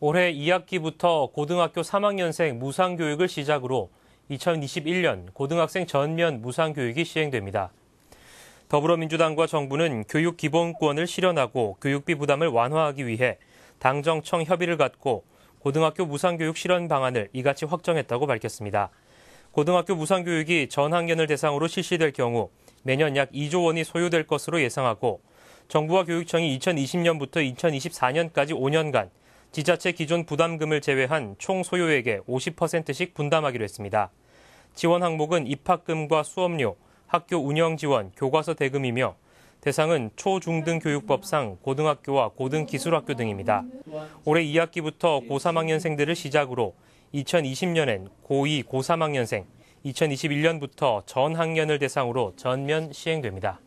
올해 2학기부터 고등학교 3학년생 무상교육을 시작으로 2021년 고등학생 전면 무상교육이 시행됩니다. 더불어민주당과 정부는 교육 기본권을 실현하고 교육비 부담을 완화하기 위해 당정청 협의를 갖고 고등학교 무상교육 실현 방안을 이같이 확정했다고 밝혔습니다. 고등학교 무상교육이 전 학년을 대상으로 실시될 경우 매년 약 2조 원이 소요될 것으로 예상하고 정부와 교육청이 2020년부터 2024년까지 5년간 지자체 기존 부담금을 제외한 총 소요액의 50%씩 분담하기로 했습니다. 지원 항목은 입학금과 수업료, 학교 운영 지원, 교과서 대금이며 대상은 초중등교육법상 고등학교와 고등기술학교 등입니다. 올해 2학기부터 고3학년생들을 시작으로 2020년엔 고2, 고3학년생, 2021년부터 전 학년을 대상으로 전면 시행됩니다.